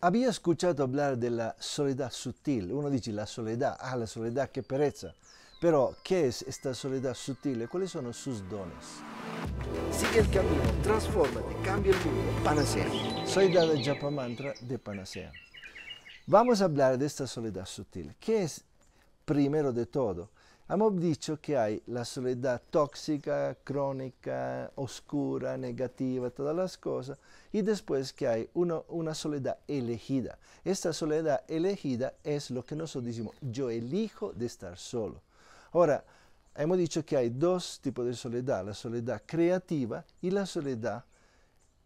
Abbiamo ascoltato parlare della soledad sottile. Uno dice la soledad, ah la soledad che perezza. Però, che è questa soledad sottile? Quali sono i suoi doni? Sigue il cammino, trasformati, cambia il mondo, panacea. Soledad del Japa Mantra de Panacea. Vamos a parlare di questa soledad sottile, che è, primero di tutto? Hemos dicho que hay la soledad tóxica, crónica, oscura, negativa, todas las cosas, y después que hay una soledad elegida. Esta soledad elegida es lo que nosotros decimos, yo elijo de estar solo. Ahora, hemos dicho que hay dos tipos de soledad, la soledad creativa y la soledad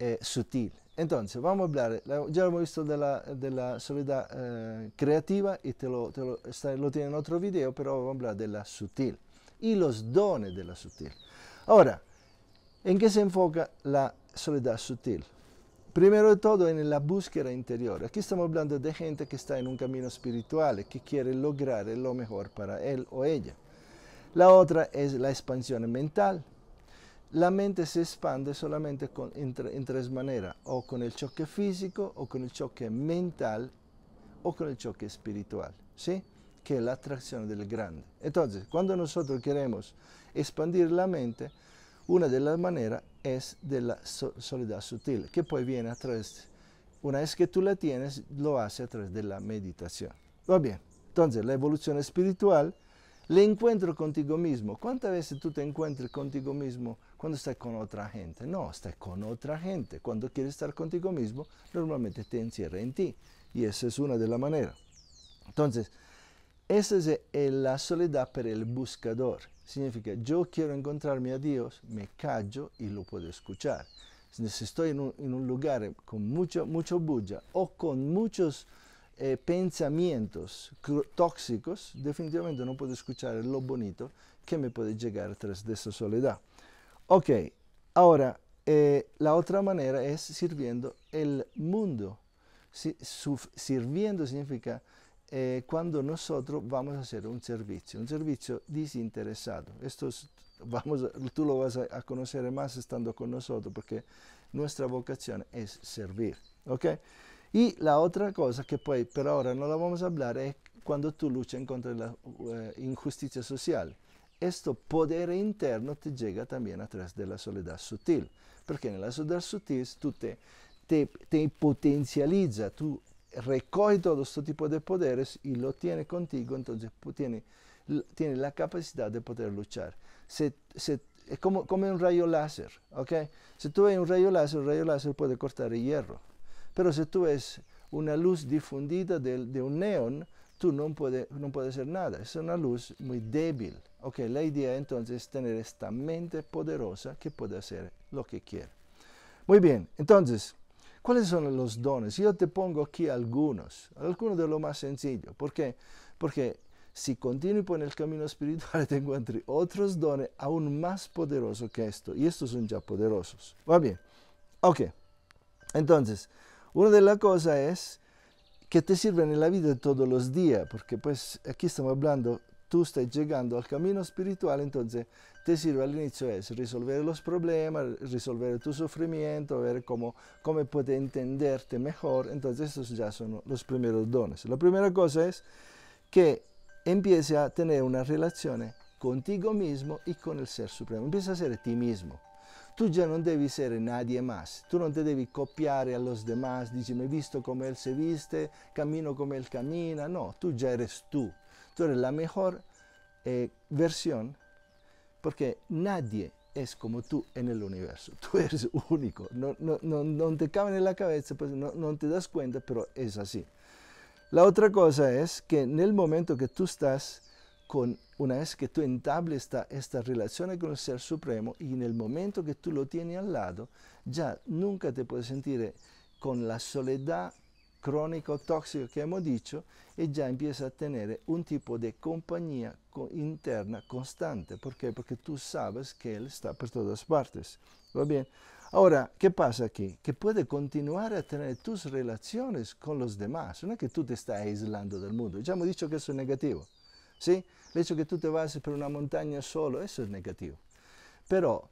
eh, sutil. Entonces, vamos a hablar, ya hemos visto de la, soledad eh, creativa y te lo, te lo, lo tiene en otro video, pero vamos a hablar de la sutil y los dones de la sutil. Ahora, ¿en qué se enfoca la soledad sutil? Primero de todo en la búsqueda interior. Aquí estamos hablando de gente que está en un camino espiritual, que quiere lograr lo mejor para él o ella. La otra es la expansión mental, la mente se expande solamente con, en, tres maneras, o con el choque físico, o con el choque mental, o con el choque espiritual, ¿sí? que es la atracción del grande. Entonces, cuando nosotros queremos expandir la mente, una de las maneras es de la soledad sutil, que puede viene a través, una vez que tú la tienes, lo hace a través de la meditación. Va bien, entonces la evolución espiritual, el encuentro contigo mismo. ¿Cuántas veces tú te encuentras contigo mismo? cuando estás con otra gente. No, estás con otra gente. Cuando quieres estar contigo mismo, normalmente te encierra en ti. Y esa es una de las maneras. Entonces, esa es la soledad para el buscador. Significa, yo quiero encontrarme a Dios, me callo y lo puedo escuchar. Si estoy en un, lugar con mucho, mucho bulla o con muchos eh, pensamientos tóxicos, definitivamente no puedo escuchar lo bonito que me puede llegar tras de esa soledad. Ok, ahora, eh, la otra manera es sirviendo el mundo. sirviendo significa eh, cuando nosotros vamos a hacer un servicio, un servicio desinteresado. Esto vamos, tú lo vas a, conocer más estando con nosotros porque nuestra vocación es servir. ¿ok? Y la otra cosa que por ahora no la vamos a hablar es cuando tú luchas contra la eh, injusticia social. Este poder interno te llega también a través de la soledad sutil, porque en la soledad sutil tú te, te, potencializa, tú recoges todo este tipo de poderes y lo tiene contigo, entonces tiene, tiene la capacidad de poder luchar. Se, es como, como, un rayo láser, ¿ok? Si tú ves un rayo láser, el rayo láser puede cortar el hierro, pero si tú ves una luz difundida de, un neón, tú no puedes no puede hacer nada, es una luz muy débil. Ok, la idea entonces es tener esta mente poderosa que puede hacer lo que quiere. Muy bien, entonces, ¿cuáles son los dones? Yo te pongo aquí algunos, algunos de lo más sencillo. ¿Por qué? Porque si continúo por el camino espiritual, te encuentro otros dones aún más poderosos que esto. Y estos son ya poderosos. Va bien. Ok. Entonces, una de las cosas es que te sirven en la vida todos los días, porque pues aquí estamos hablando tu stai llegando al cammino spirituale, entonces te sirve al inicio es resolver los problemas, resolver tu sufrimiento, ver cómo, cómo puedes entenderte mejor. Entonces estos ya son los primeros dones. La primera cosa es que empieces a tener una relación contigo mismo y con el Ser Supremo. Empieza a ser ti mismo. Tú ya no devi essere nadie más, tú no te devi copiare a los demás, dici mi visto come él se viste, camino come él camina, no, tú ya eres tú. Tú eres la mejor eh, versión porque nadie es como tú en el universo. Tú eres único. No, no, no, no te caben en la cabeza, pues no, no te das cuenta, pero es así. La otra cosa es que en el momento que tú estás con, una vez que tú entables esta, esta relación con el Ser Supremo y en el momento que tú lo tienes al lado, ya nunca te puedes sentir eh, con la soledad cronico tossico che abbiamo dicho e già empieza a tenere un tipo di compañía interna constante. Perché? Perché tu sabes che él per tutte le parti. ¿Va bene? Ora, che pasa qui? Che puede continuare a tenere tus relazioni con los demás. Non è che tu te estás aislando del mondo. Ya hemos dicho que eso es negativo. ¿Sí? El hecho que te vas per una montagna solo, questo è negativo. Però,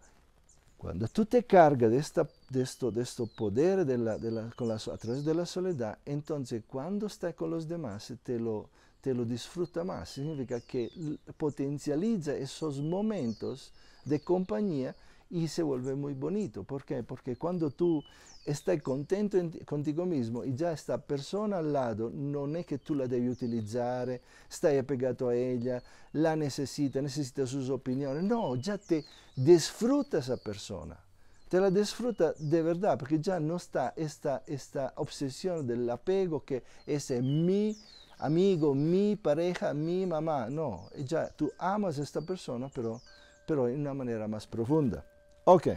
quando tu te cargas de esta de esto, de esto poder de la, de la, con la, a través de la soledad, entonces cuando estás con los demás te lo, te lo disfruta más. Significa que potencializa esos momentos de compañía y se vuelve muy bonito. ¿Por qué? Porque cuando tú estás contento en, contigo mismo y ya esta persona al lado, non è che tu la devi utilizzare, stai appegato a ella, la necesita, necesita sus opiniones. No, già te disfruta esa persona. te la disfruta de verdad, porque ya no está esta, esta obsesión del apego que es mi amigo, mi pareja, mi mamá. No, ya tú amas a esta persona, pero, pero en una manera más profunda. Ok.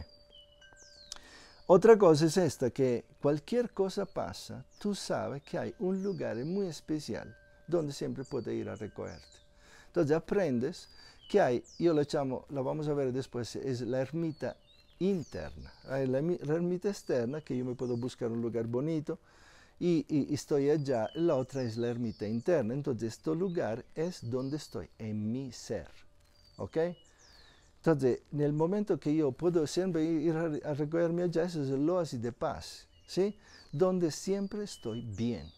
Otra cosa es esta, que cualquier cosa pasa, tú sabes que hay un lugar muy especial donde siempre puedes ir a recogerte. Entonces aprendes que hay, yo lo llamo, la vamos a ver después, es la ermita interna, la, ermita externa que yo me puedo buscar un lugar bonito y, estoy allá, la otra es la ermita interna, entonces este lugar es donde estoy, en mi ser, ¿ok? Entonces, en el momento que yo puedo siempre ir a, a recogerme allá, eso es el oasis de paz, ¿sí? Donde siempre estoy bien,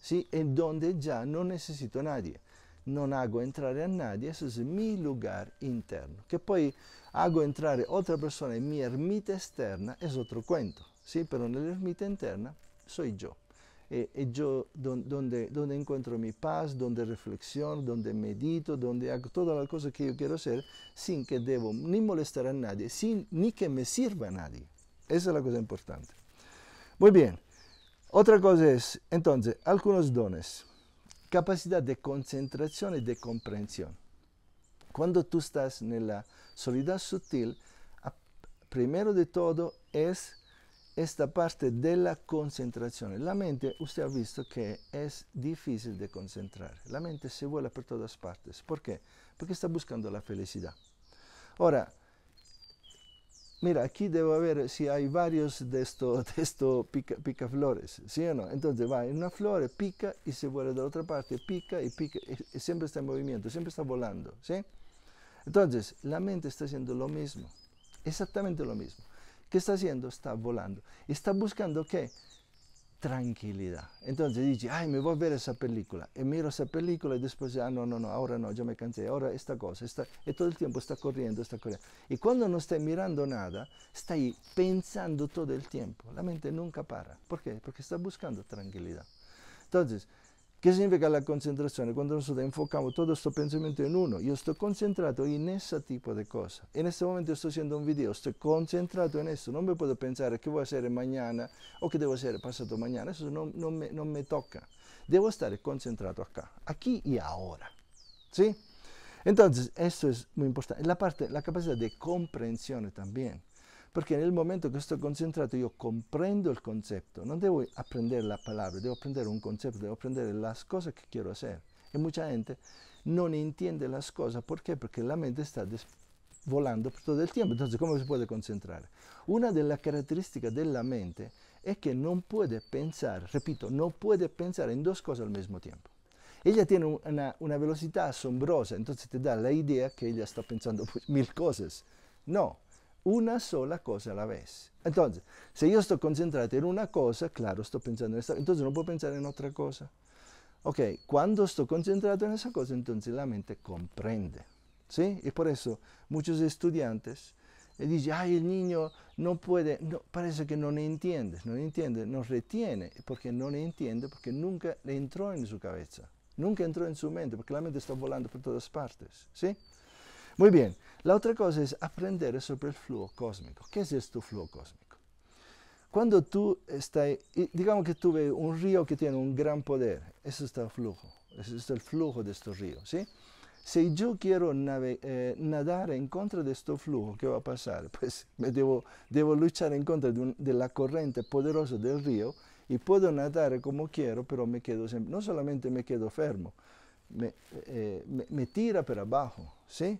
¿sí? En donde ya no necesito a nadie. non hago entrare a nadie, eso es mi lugar interno. Che poi hago entrar otra persona in mi ermita externa es altro cuento, ¿sí? Pero en ermita interna sono io. E, io donde, donde, encuentro mi paz, donde reflexiono, donde medito, donde hago tutte le cose che io quiero hacer sin che debo ni molestar a nadie, sin, ni che me sirva a nadie. Esa è la cosa importante. Muy bien. Otra cosa es, entonces, algunos dones. capacidad de concentración y de comprensión. Cuando tú estás en la soledad sutil, primero de todo es esta parte de la concentración. La mente, usted ha visto que es difícil de concentrar. La mente se vuela por todas partes. ¿Por qué? Porque está buscando la felicidad. Ahora, Mira, aquí debo ver si hay varios de estos picaflores, esto pica, ¿sí o no? Entonces va en una flor, pica y se vuelve a la otra parte, pica y pica, eh, eh, siempre está en movimiento, siempre está volando, ¿sí? Entonces, la mente está haciendo lo mismo, exactamente lo mismo. ¿Qué está haciendo? Está volando. Está buscando qué? tranquilidad. Entonces dice, ay, me voy a ver esa película. Y miro esa película y después, ah, no, no, no, ahora no, ya me cansé, ahora esta cosa, está, y eh, todo el tiempo está corriendo, está corriendo. Y cuando no estás mirando nada, está pensando todo el tiempo. La mente nunca para. ¿Por qué? Porque está buscando tranquilidad. Entonces, ¿Qué significa la concentración? Cuando nosotros enfocamos todo este pensamiento en uno, yo estoy concentrado en ese tipo de cosas. En este momento estoy haciendo un video, estoy concentrado en eso. No me puedo pensar qué voy a hacer mañana o qué debo hacer pasado mañana. Eso no, me, me toca. Debo estar concentrado acá, aquí y ahora. ¿Sí? Entonces, esto es muy importante. La parte, la capacidad de comprensión también. Porque el momento que estoy concentrado, yo comprendo el concepto. No debo aprender la palabra, debo aprender un concepto, debo aprender las cosas que quiero hacer. Y mucha gente no entiende las cosas, ¿por qué? Porque la mente está volando por todo el tiempo. Entonces, ¿cómo se puede concentrar? Una de las características de la mente es que no puede pensar, repito, no puede pensar en dos cosas al mismo tiempo. Ella tiene una, una velocidad asombrosa, entonces te da la idea que ella está pensando pues, mil cosas. No, una sola cosa a la vez. Entonces, si yo estoy concentrado en una cosa, claro, estoy pensando en esta, entonces no puedo pensar en otra cosa. Ok, cuando estoy concentrado en esa cosa, entonces la mente comprende. ¿Sí? Y por eso muchos estudiantes eh, dicen, ay, el niño no puede, no, parece que no le entiende, no entiende, no retiene, porque no le entiende, porque nunca le entró en su cabeza, nunca entró en su mente, porque la mente está volando por todas partes. ¿Sí? Muy bien, la otra cosa es aprender sobre el flujo cósmico. ¿Qué es este flujo cósmico? Cuando tú estás, digamos que tú ves un río que tiene un gran poder, eso está el flujo, eso es el flujo de estos ríos, ¿sí? Si yo quiero eh, nadar en contra de este flujo, ¿qué va a pasar? Pues me debo, debo luchar en contra de, la corriente poderosa del río y puedo nadar como quiero, pero me quedo no solamente me quedo fermo, eh, me, me, tira para abajo, ¿sí?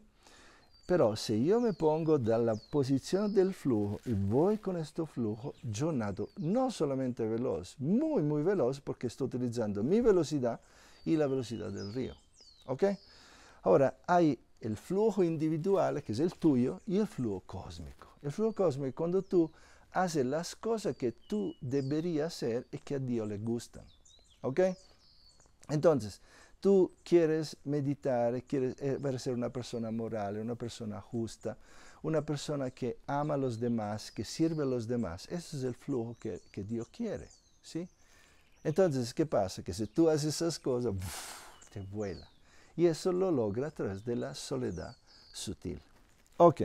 Pero, si yo me pongo la posición del flujo y voy con questo flujo, yo nado solamente veloz, muy, muy veloz, porque estoy utilizando mi velocidad y la velocidad del río. ¿Ok? Ahora, hay el flujo individual, que es el tuyo, y el flujo cósmico. El flujo cósmico es cuando tú haces las cosas que tú deberías hacer y que a Dios le gustan. ¿Ok? Entonces, tú quieres meditar, quieres eh, ser una persona moral, una persona justa, una persona que ama a los demás, que sirve a los demás, ese es el flujo que, que Dios quiere, ¿sí? Entonces, ¿qué pasa? Que si tú haces esas cosas, te vuela. Y eso lo logra a través de la soledad sutil. Ok,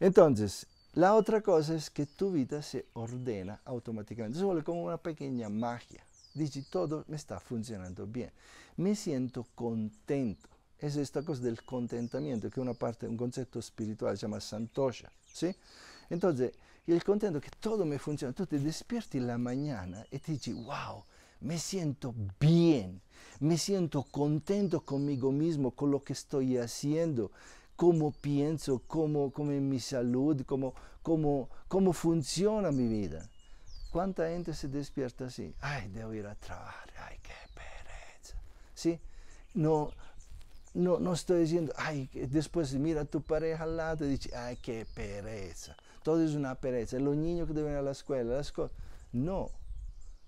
entonces, la otra cosa es que tu vida se ordena automáticamente. Se vuelve como una pequeña magia. Dices, todo me está funcionando bien. Me siento contento. Es esta cosa del contentamiento, que una parte, un concepto espiritual se llama santosha, ¿sí? Entonces, el contento que todo me funciona. Tú te despiertas en la mañana y te dices, wow, me siento bien, me siento contento conmigo mismo, con lo que estoy haciendo cómo pienso, cómo, cómo es mi salud, cómo, cómo, cómo funciona mi vida. ¿Cuánta gente se despierta así? Ay, debo ir a trabajar, ay, qué pereza. ¿Sí? No, no, estoy diciendo, ay, después mira a tu pareja al lado y dice, ay, qué pereza. Todo es una pereza. Los niños que deben ir a la escuela, las cosas. No,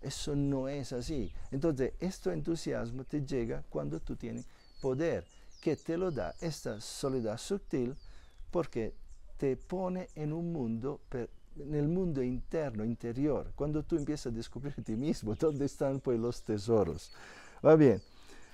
eso no es así. Entonces, este entusiasmo te llega cuando tú tienes poder, que te lo da esta soledad sutil, porque te pone en un mundo per en el mundo interno, interior, cuando tú empiezas a descubrir ti mismo, dónde están pues los tesoros. Va bien.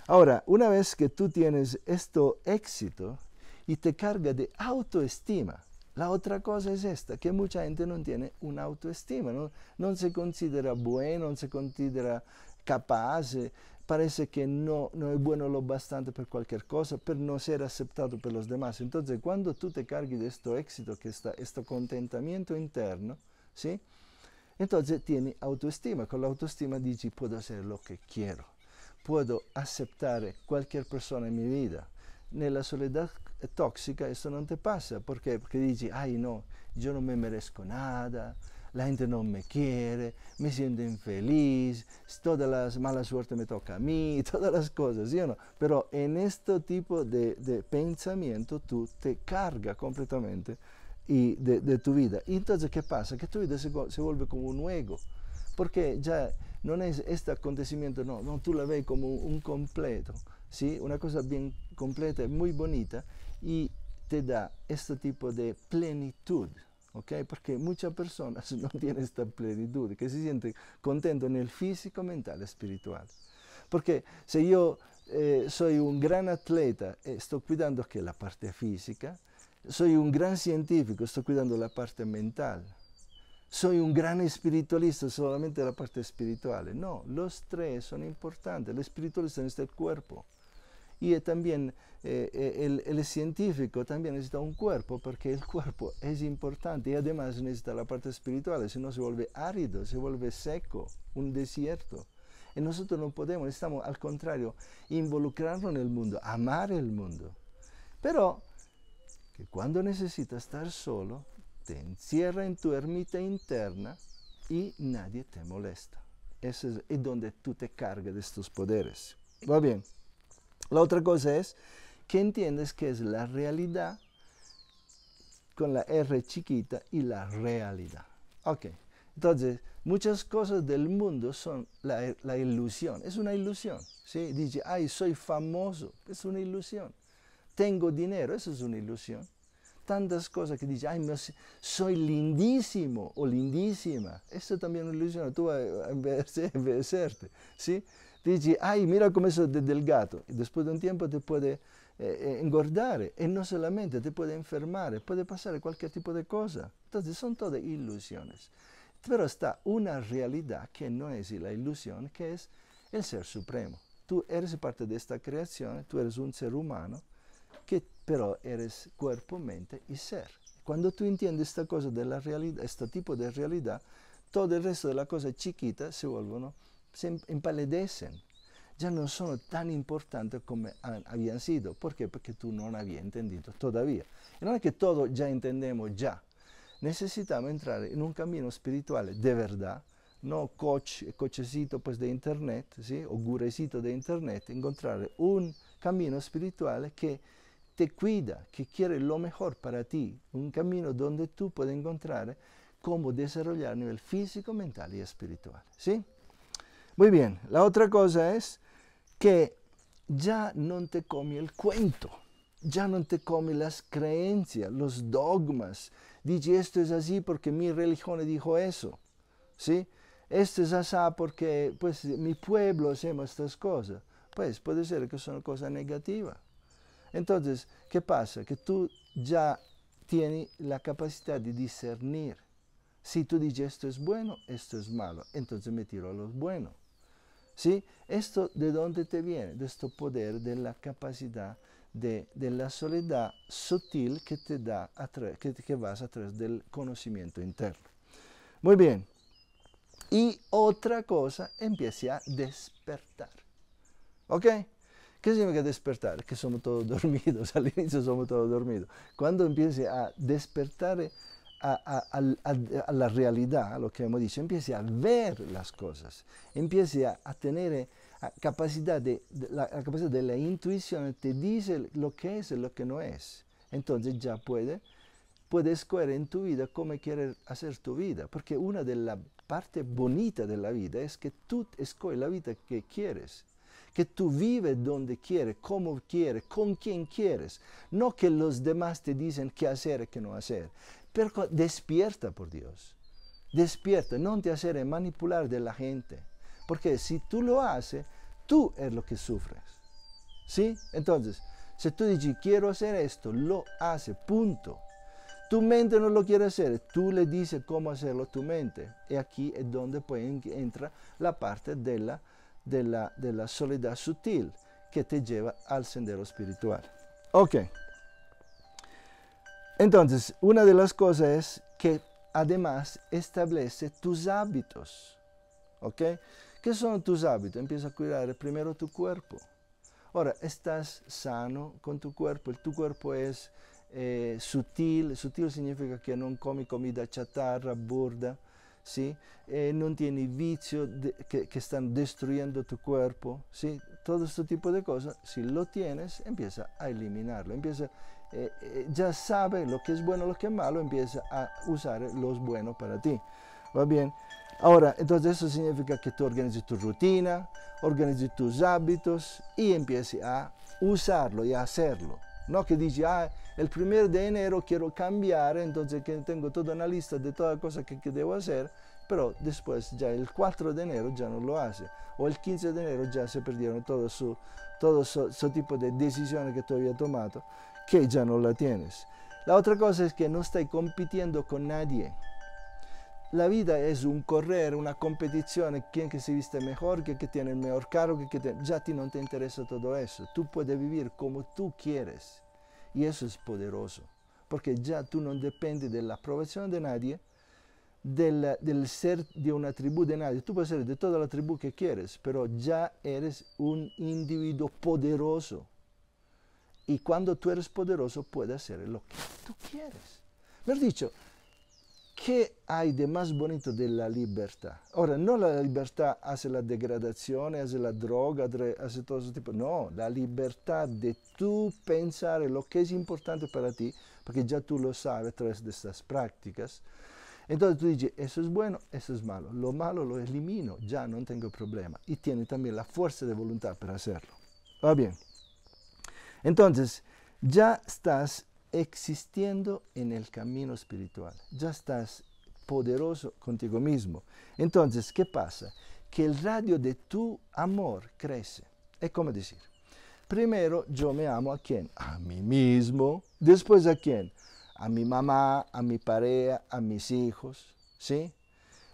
Ahora, una vez que tú tienes esto éxito y te carga de autoestima, la otra cosa es esta, que mucha gente no tiene una autoestima, no, no se considera bueno, no se considera capaz, eh, parece que no, no es bueno lo bastante para cualquier cosa, pero no ser aceptado por los demás. Entonces, cuando tú te cargues de este éxito, que está, este contentamiento interno, ¿sí? entonces tienes autoestima. Con la autoestima dici, puedo hacer lo que quiero, puedo aceptar cualquier persona en mi vida. Nella soledad tóxica eso no te pasa. ¿Por qué? Porque dices, ay no, yo no me merezco nada, la gente no me quiere, me siento infeliz, todas las mala suerte me toca a mí, todas las cosas, ¿sí o no? Pero en este tipo de, pensamiento tú te cargas completamente de, tu vida. Y entonces, ¿qué pasa? Que tu vida se, vuelve como un ego, porque ya no es este acontecimiento, no, no tú la ves como un completo, ¿sí? Una cosa bien completa, muy bonita y te da este tipo de plenitud. Porque muchas personas no tienen esta plenitud, que se sienten contentos en el físico, mental, espiritual. Porque si yo eh, soy un gran atleta, eh, estoy cuidando que la parte física, soy un gran científico, estoy cuidando la parte mental, soy un gran espiritualista, solamente la parte espiritual. No, los tres son importantes, el espiritualista es este el cuerpo y también eh, eh, el, científico también necesita un cuerpo, porque el cuerpo es importante y además necesita la parte espiritual, si no se vuelve árido, se vuelve seco, un desierto. Y nosotros no podemos, estamos al contrario, involucrarnos en el mundo, amar el mundo. Pero que cuando necesitas estar solo, te encierra en tu ermita interna y nadie te molesta. Ese es donde tú te cargas de estos poderes. Va bien. La otra cosa es que entiendes que es la realidad con la R chiquita y la realidad. Ok, entonces muchas cosas del mundo son la, ilusión, es una ilusión. ¿sí? Dice, ay, soy famoso, es una ilusión. Tengo dinero, eso es una ilusión. Tantas cosas que dice, ay, soy lindísimo o lindísima, eso también es una ilusión, tú vas a envejecerte. ¿sí? Te dice, ay, ah, mira come eso de delgado. Y después un tempo te può eh, eh engordar. Y no solamente, te può enfermar, può passare qualche tipo di cosa. Quindi sono tutte ilusiones. Però sta una realtà che non è la ilusión, che è il ser supremo. Tú eres parte di questa creazione, tú eres un ser humano, que però eres cuerpo, mente e ser. Quando tú entiendes esta cosa de la realidad, tipo di realtà, tutto il resto de las cosas chiquitas se vuelvono se impalidecen. Già non sono tan importanti come habían sido. Perché? qué? Porque tú no habías entendido todavía. Y no es que todo ya entendemos ya. Necesitamos entrar en un cammino espiritual de verdad, non coach, cochecito pues, de internet, ¿sí? o gurecito di internet, encontrar un cammino espiritual che te cuida, que quiere lo mejor para ti, un cammino dove tu puoi encontrar come desarrollar a nivel físico, mental e espiritual. ¿sí? Muy bien, la otra cosa es que ya no te come el cuento, ya no te come las creencias, los dogmas. Dice, esto es así porque mi religión dijo eso, ¿sí? Esto es así porque pues, mi pueblo hacemos estas cosas. Pues puede ser que son cosas negativas. Entonces, ¿qué pasa? Que tú ya tienes la capacidad de discernir. Si tú dices esto es bueno, esto es malo, entonces me tiro a los buenos. ¿Sí? ¿Esto de dónde te viene? De este poder, de la capacidad, de, la soledad sutil que, te da a que, que vas a través del conocimiento interno. Muy bien. Y otra cosa, empieza a despertar. ¿Ok? ¿Qué significa despertar? Que somos todos dormidos, al inicio somos todos dormidos. Cuando empiece a despertar a, la realidad, a lo que hemos dicho, empiece a ver las cosas, empiece a, tener eh, capacidad de, la, capacidad de la intuición, te dice lo que es y lo que no es. Entonces ya puede, puedes escoger en tu vida cómo quieres hacer tu vida, porque una de las partes bonitas de la vida es que tú escoges la vida que quieres que tú vives donde quieres, como quieres, con quién quieres, no que los demás te dicen qué hacer y qué no hacer. Pero despierta por Dios. Despierta, no te hacer manipular de la gente. Porque si tú lo haces, tú es lo que sufres. ¿Sí? Entonces, si tú dices, quiero hacer esto, lo hace, punto. Tu mente no lo quiere hacer, tú le dices cómo hacerlo tu mente. Y aquí es donde pues entra la parte de la, de la, de la soledad sutil que te lleva al sendero espiritual. Ok. Entonces, una de las cosas es que además establece tus hábitos. ¿Ok? ¿Qué son tus hábitos? Empieza a cuidar primero tu cuerpo. Ahora, estás sano con tu cuerpo. Tu cuerpo es eh, sutil. Sutil significa que no come comida chatarra, burda. ¿sí? Eh, no tiene vicio que, que, están destruyendo tu cuerpo, ¿sí? Todo este tipo de cosas, si lo tienes, empieza a eliminarlo, empieza eh, eh, ya sabe lo que es bueno, lo que es malo, empieza a usar los buenos para ti. ¿Va bien? Ahora, entonces eso significa que tú organizes tu rutina, organizes tus hábitos y empieces a usarlo y a hacerlo. No que digas, ah, el primer de enero quiero cambiar, entonces que tengo toda una lista de todas las cosas que, que debo hacer, pero después ya el 4 de enero ya no lo hace, o el 15 de enero ya se perdieron todo su, todo su, tipo de decisiones que tú habías tomado que ya no la tienes. La otra cosa es que no estás compitiendo con nadie. La vida es un correr, una competición, quién que se viste mejor, quién que tiene el mejor cargo, que ya a ti no te interesa todo eso. Tú puedes vivir como tú quieres y eso es poderoso, porque ya tú no dependes de la aprobación de nadie, del, del ser de una tribu de nadie. Tú puedes ser de toda la tribu que quieres, pero ya eres un individuo poderoso y cuando tú eres poderoso, puedes hacer lo que tú quieres. Me has dicho, ¿qué hay de más bonito de la libertad? Ahora, no la libertad hace la degradación, hace la droga, hace todo ese tipo. No, la libertad de tú pensar lo que es importante para ti, porque ya tú lo sabes a través de estas prácticas. Entonces tú dices, eso es bueno, eso es malo. Lo malo lo elimino, ya no tengo problema. Y tiene también la fuerza de voluntad para hacerlo. Va bien. Entonces, ya estás existiendo en el camino espiritual, ya estás poderoso contigo mismo. Entonces, ¿qué pasa? Que el radio de tu amor crece. Es como decir, primero yo me amo a quién? A mí mismo. Después a quién? A mi mamá, a mi pareja, a mis hijos. ¿Sí?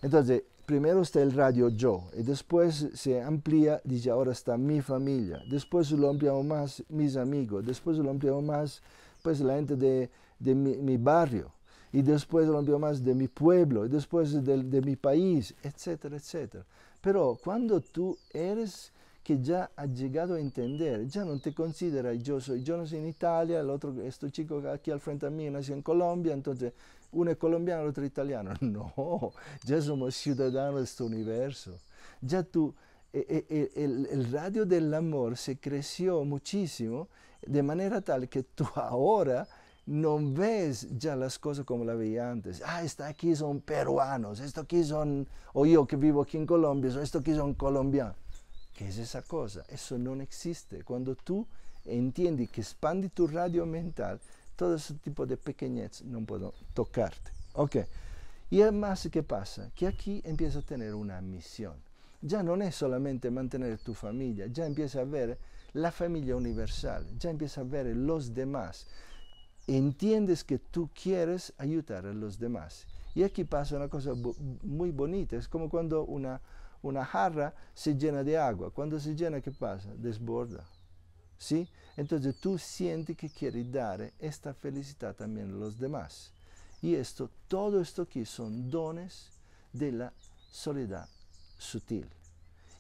Entonces, primero está el radio yo, y después se amplía, dice ahora está mi familia, después lo ampliamos más mis amigos, después lo ampliamos más pues la gente de, mi, barrio, y después lo ampliamos más de mi pueblo, y después de, mi país, etcétera, etcétera. Pero cuando tú eres que ya ha llegado a entender, ya no te considera yo soy, yo nací en Italia, el otro, este chico aquí al frente a mí nació en Colombia, entonces uno es colombiano, el otro italiano. No, ya somos ciudadanos de este universo. Ya tú, eh, eh, eh, el, radio del amor se creció muchísimo de manera tal que tú ahora no ves ya las cosas como las veía antes. Ah, está aquí son peruanos, esto aquí son, o yo que vivo aquí en Colombia, esto aquí son colombianos. ¿Qué es esa cosa? Eso no existe. Cuando tú entiendes que expandes tu radio mental, todo ese tipo de pequeñez no puedo tocarte. Ok. Y además, ¿qué pasa? Que aquí empieza a tener una misión. Ya no es solamente mantener tu familia, ya empieza a ver la familia universal, ya empieza a ver los demás. Entiendes que tú quieres ayudar a los demás. Y aquí pasa una cosa muy bonita, es como cuando una, una jarra se llena de agua. Cuando se llena, ¿qué pasa? Desborda entonces tú sientes que quieres dar esta felicidad también a los demás. Y esto, todo esto aquí son dones de la soledad sutil.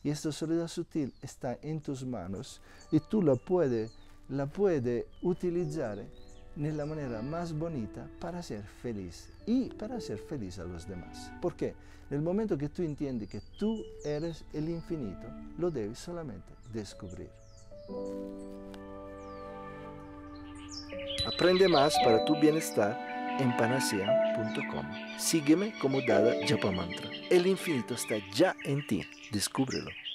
Y esta soledad sutil está en tus manos y tú la puedes la utilizar de la manera más bonita para ser feliz y para ser feliz a los demás. Porque en el momento que tú entiendes que tú eres el infinito, lo debes solamente descubrir. Aprende más para tu bienestar en panacea.com. Sígueme como Dada Japamantra. El infinito está ya en ti. Descúbrelo.